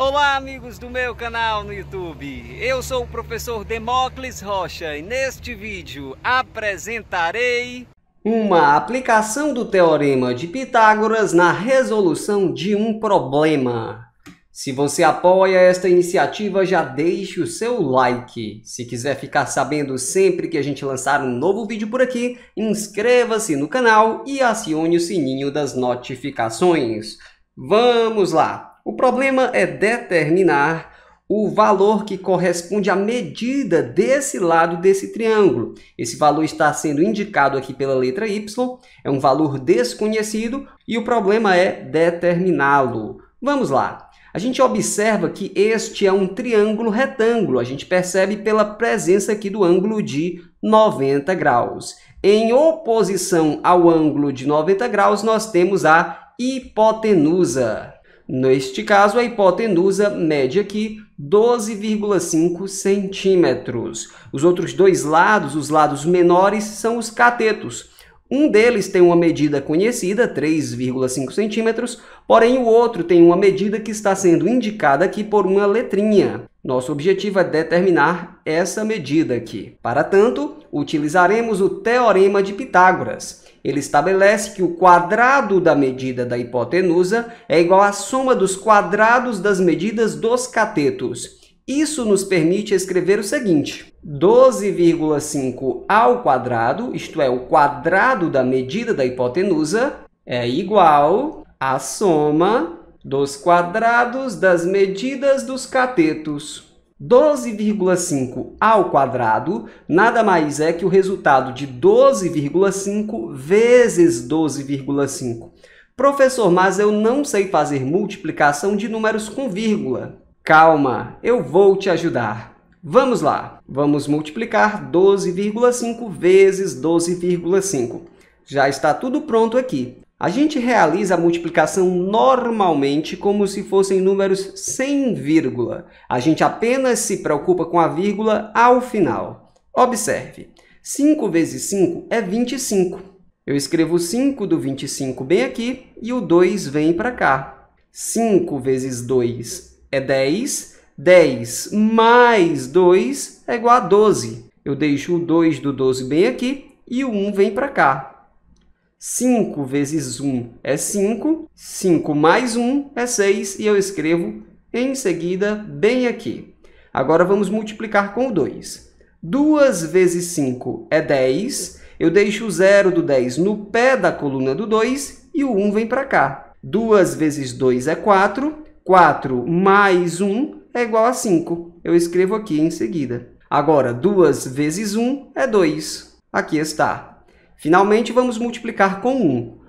Olá, amigos do meu canal no YouTube. Eu sou o professor Demócles Rocha e neste vídeo apresentarei uma aplicação do teorema de Pitágoras na resolução de um problema. Se você apoia esta iniciativa, já deixe o seu like. Se quiser ficar sabendo sempre que a gente lançar um novo vídeo por aqui, inscreva-se no canal e acione o sininho das notificações. Vamos lá! problema é determinar o valor que corresponde à medida desse lado desse triângulo. Esse valor está sendo indicado aqui pela letra y, é um valor desconhecido e o problema é determiná-lo. Vamos lá. A gente observa que este é um triângulo retângulo, a gente percebe pela presença aqui do ângulo de 90 graus. Em oposição ao ângulo de 90 graus, nós temos a hipotenusa. Neste caso, a hipotenusa mede aqui 12,5 centímetros. Os outros dois lados, os lados menores, são os catetos. Um deles tem uma medida conhecida, 3,5 centímetros, porém o outro tem uma medida que está sendo indicada aqui por uma letrinha. Nosso objetivo é determinar essa medida aqui. Para tanto, utilizaremos o Teorema de Pitágoras ele estabelece que o quadrado da medida da hipotenusa é igual à soma dos quadrados das medidas dos catetos. Isso nos permite escrever o seguinte: 12,5 ao quadrado, isto é, o quadrado da medida da hipotenusa, é igual à soma dos quadrados das medidas dos catetos. 12,5 ao quadrado nada mais é que o resultado de 12,5 vezes 12,5. Professor, mas eu não sei fazer multiplicação de números com vírgula. Calma, eu vou te ajudar. Vamos lá. Vamos multiplicar 12,5 vezes 12,5. Já está tudo pronto aqui. A gente realiza a multiplicação normalmente como se fossem números sem vírgula. A gente apenas se preocupa com a vírgula ao final. Observe, 5 vezes 5 é 25. Eu escrevo 5 do 25 bem aqui e o 2 vem para cá. 5 vezes 2 é 10. 10 mais 2 é igual a 12. Eu deixo o 2 do 12 bem aqui e o 1 vem para cá. 5 vezes 1 é 5, 5 mais 1 é 6, e eu escrevo em seguida bem aqui. Agora vamos multiplicar com o 2. 2 vezes 5 é 10, eu deixo o 0 do 10 no pé da coluna do 2 e o 1 vem para cá. 2 vezes 2 é 4, 4 mais 1 é igual a 5. Eu escrevo aqui em seguida. Agora, 2 vezes 1 é 2. Aqui está. Finalmente, vamos multiplicar com 1.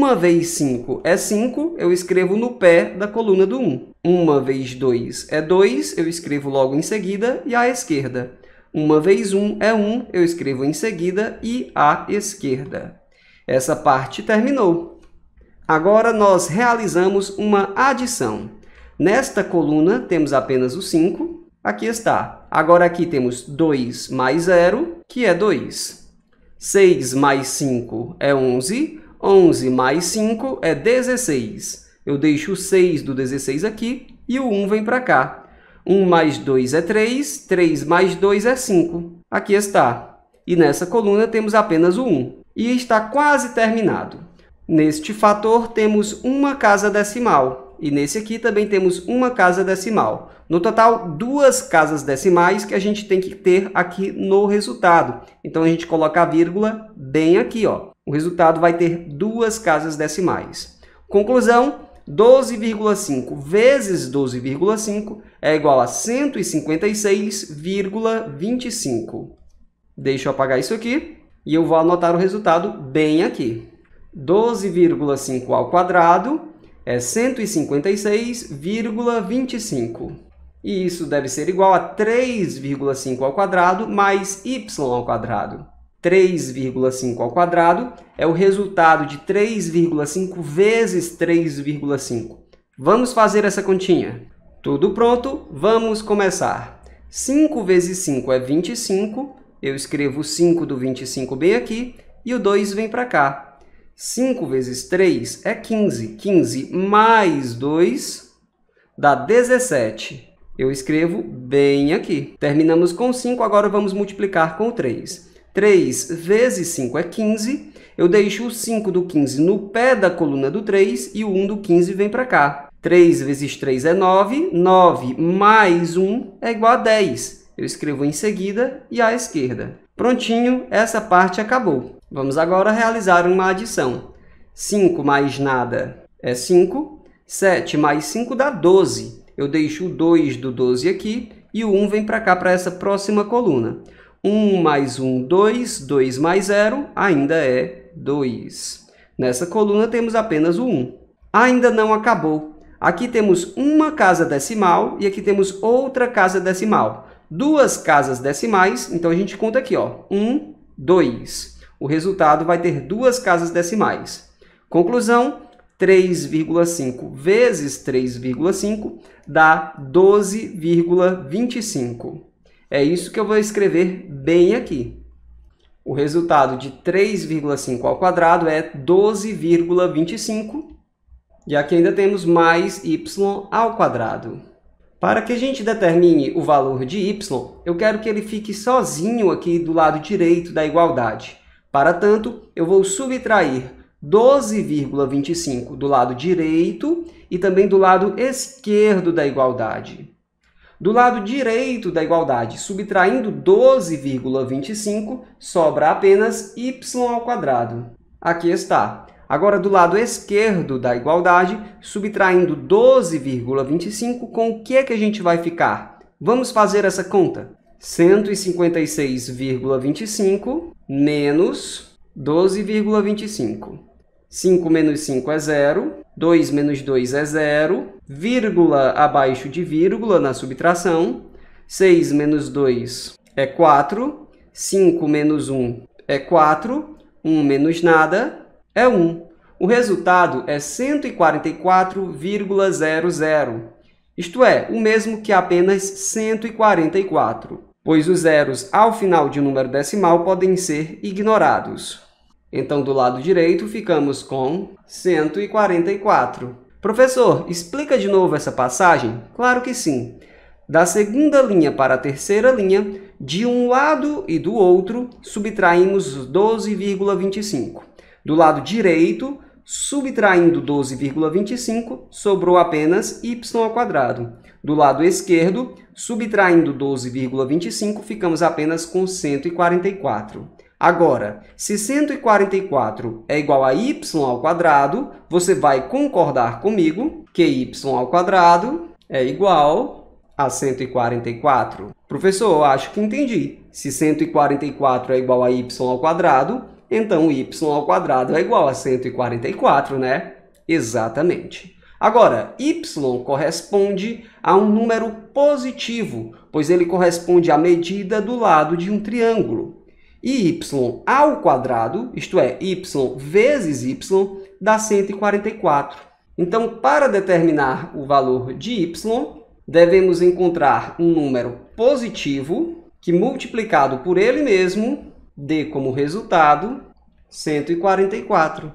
1 vezes 5 é 5, eu escrevo no pé da coluna do 1. 1 vezes 2 é 2, eu escrevo logo em seguida e à esquerda. 1 vezes 1 é 1, eu escrevo em seguida e à esquerda. Essa parte terminou. Agora, nós realizamos uma adição. Nesta coluna, temos apenas o 5. Aqui está. Agora, aqui temos 2 mais 0, que é 2. 6 mais 5 é 11. 11 mais 5 é 16. Eu deixo o 6 do 16 aqui e o 1 vem para cá. 1 mais 2 é 3, 3 mais 2 é 5. Aqui está. E nessa coluna temos apenas o 1. E está quase terminado. Neste fator, temos uma casa decimal e nesse aqui também temos uma casa decimal. No total, duas casas decimais que a gente tem que ter aqui no resultado. Então, a gente coloca a vírgula bem aqui. Ó. O resultado vai ter duas casas decimais. Conclusão, 12,5 vezes 12,5 é igual a 156,25. Deixa eu apagar isso aqui e eu vou anotar o resultado bem aqui. 12,5 ao quadrado é 156,25. E isso deve ser igual a 3,5 ao quadrado mais y ao quadrado. 3,5 ao quadrado é o resultado de 3,5 vezes 3,5. Vamos fazer essa continha. Tudo pronto, vamos começar. 5 vezes 5 é 25, eu escrevo 5 do 25 bem aqui, e o 2 vem para cá. 5 vezes 3 é 15. 15 mais 2 dá 17. Eu escrevo bem aqui. Terminamos com 5, agora vamos multiplicar com 3. 3 vezes 5 é 15. Eu deixo o 5 do 15 no pé da coluna do 3 e o 1 do 15 vem para cá. 3 vezes 3 é 9. 9 mais 1 é igual a 10. Eu escrevo em seguida e à esquerda. Prontinho, essa parte acabou. Vamos agora realizar uma adição. 5 mais nada é 5. 7 mais 5 dá 12. Eu deixo o 2 do 12 aqui e o 1 vem para cá, para essa próxima coluna. 1 mais 1, 2. 2 mais 0 ainda é 2. Nessa coluna temos apenas o 1. Ainda não acabou. Aqui temos uma casa decimal e aqui temos outra casa decimal. Duas casas decimais, então a gente conta aqui, ó, 1, 2. O resultado vai ter duas casas decimais. Conclusão, 3,5 vezes 3,5 dá 12,25. É isso que eu vou escrever bem aqui. O resultado de 3,5 ao quadrado é 12,25. E aqui ainda temos mais y ao quadrado. Para que a gente determine o valor de y, eu quero que ele fique sozinho aqui do lado direito da igualdade. Para tanto, eu vou subtrair 12,25 do lado direito e também do lado esquerdo da igualdade. Do lado direito da igualdade, subtraindo 12,25, sobra apenas y ao quadrado. Aqui está. Agora, do lado esquerdo da igualdade, subtraindo 12,25, com o que, é que a gente vai ficar? Vamos fazer essa conta. 156,25 menos 12,25. 5 menos 5 é zero, 2 menos 2 é zero, vírgula abaixo de vírgula na subtração, 6 menos 2 é 4, 5 menos 1 é 4, 1 menos nada é 1. O resultado é 144,00, isto é, o mesmo que apenas 144 pois os zeros ao final de um número decimal podem ser ignorados. Então, do lado direito, ficamos com 144. Professor, explica de novo essa passagem? Claro que sim. Da segunda linha para a terceira linha, de um lado e do outro, subtraímos 12,25. Do lado direito, Subtraindo 12,25, sobrou apenas y ao quadrado. Do lado esquerdo, subtraindo 12,25, ficamos apenas com 144. Agora, se 144 é igual a y ao quadrado, você vai concordar comigo que y ao quadrado é igual a 144. Professor, acho que entendi. Se 144 é igual a y ao quadrado, então, y ao quadrado é igual a 144, né? Exatamente. Agora, y corresponde a um número positivo, pois ele corresponde à medida do lado de um triângulo. E y ao quadrado, isto é, y vezes y, dá 144. Então, para determinar o valor de y, devemos encontrar um número positivo que, multiplicado por ele mesmo, dê como resultado 144.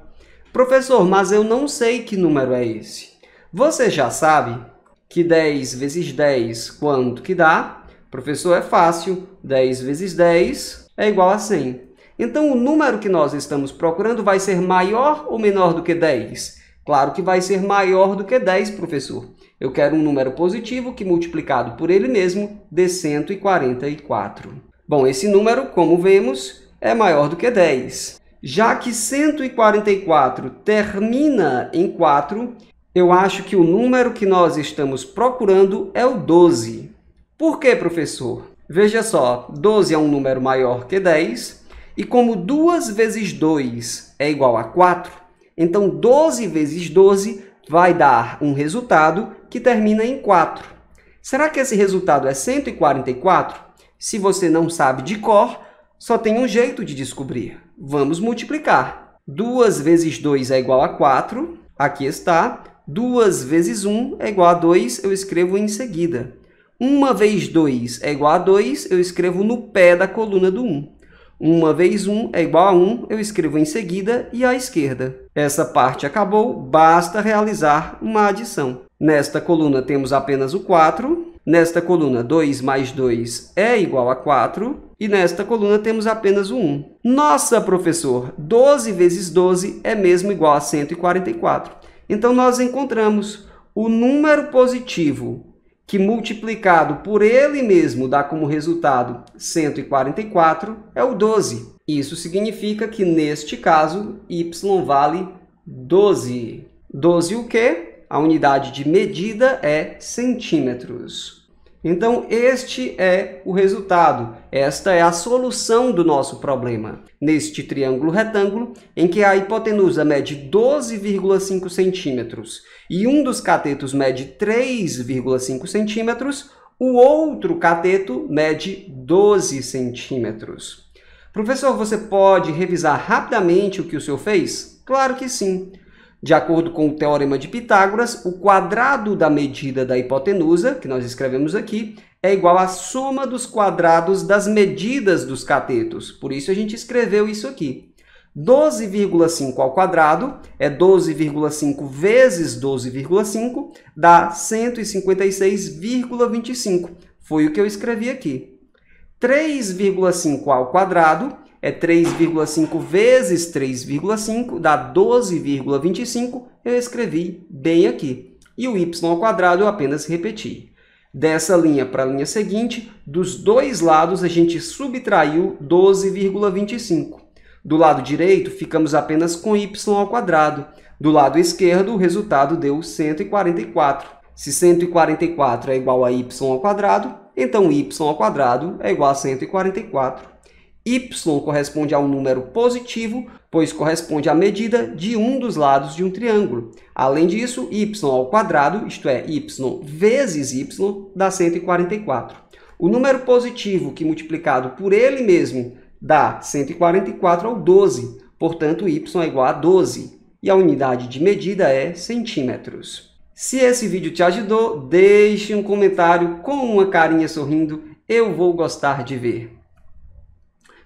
Professor, mas eu não sei que número é esse. Você já sabe que 10 vezes 10, quanto que dá? Professor, é fácil. 10 vezes 10 é igual a 100. Então, o número que nós estamos procurando vai ser maior ou menor do que 10? Claro que vai ser maior do que 10, professor. Eu quero um número positivo que, multiplicado por ele mesmo, dê 144. Bom, esse número, como vemos, é maior do que 10. Já que 144 termina em 4, eu acho que o número que nós estamos procurando é o 12. Por que, professor? Veja só, 12 é um número maior que 10, e como 2 vezes 2 é igual a 4, então 12 vezes 12 vai dar um resultado que termina em 4. Será que esse resultado é 144? Se você não sabe de cor, só tem um jeito de descobrir. Vamos multiplicar. 2 vezes 2 é igual a 4. Aqui está. 2 vezes 1 é igual a 2, eu escrevo em seguida. 1 vezes 2 é igual a 2, eu escrevo no pé da coluna do 1. 1 vezes 1 é igual a 1, eu escrevo em seguida e à esquerda. Essa parte acabou, basta realizar uma adição. Nesta coluna temos apenas o 4, Nesta coluna, 2 mais 2 é igual a 4. E nesta coluna temos apenas o 1. Nossa, professor, 12 vezes 12 é mesmo igual a 144. Então, nós encontramos o número positivo que multiplicado por ele mesmo dá como resultado 144, é o 12. Isso significa que, neste caso, y vale 12. 12 o quê? A unidade de medida é centímetros. Então, este é o resultado. Esta é a solução do nosso problema. Neste triângulo retângulo, em que a hipotenusa mede 12,5 centímetros e um dos catetos mede 3,5 centímetros, o outro cateto mede 12 centímetros. Professor, você pode revisar rapidamente o que o senhor fez? Claro que sim. De acordo com o teorema de Pitágoras, o quadrado da medida da hipotenusa, que nós escrevemos aqui, é igual à soma dos quadrados das medidas dos catetos. Por isso a gente escreveu isso aqui. 12,5 ao quadrado é 12,5 vezes 12,5 dá 156,25. Foi o que eu escrevi aqui. 3,5 ao quadrado é 3,5 vezes 3,5 dá 12,25, eu escrevi bem aqui. E o y ao quadrado eu apenas repeti. Dessa linha para a linha seguinte, dos dois lados a gente subtraiu 12,25. Do lado direito, ficamos apenas com y ao quadrado. Do lado esquerdo, o resultado deu 144. Se 144 é igual a y ao quadrado, então y ao quadrado é igual a 144 y corresponde a um número positivo, pois corresponde à medida de um dos lados de um triângulo. Além disso, y ao quadrado, isto é, y vezes y, dá 144. O número positivo que multiplicado por ele mesmo dá 144 ao 12, portanto, y é igual a 12. E a unidade de medida é centímetros. Se esse vídeo te ajudou, deixe um comentário com uma carinha sorrindo, eu vou gostar de ver.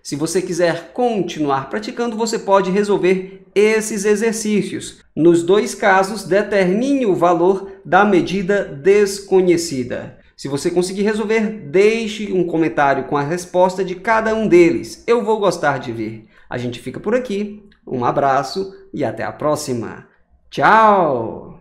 Se você quiser continuar praticando, você pode resolver esses exercícios. Nos dois casos, determine o valor da medida desconhecida. Se você conseguir resolver, deixe um comentário com a resposta de cada um deles. Eu vou gostar de ver. A gente fica por aqui. Um abraço e até a próxima. Tchau!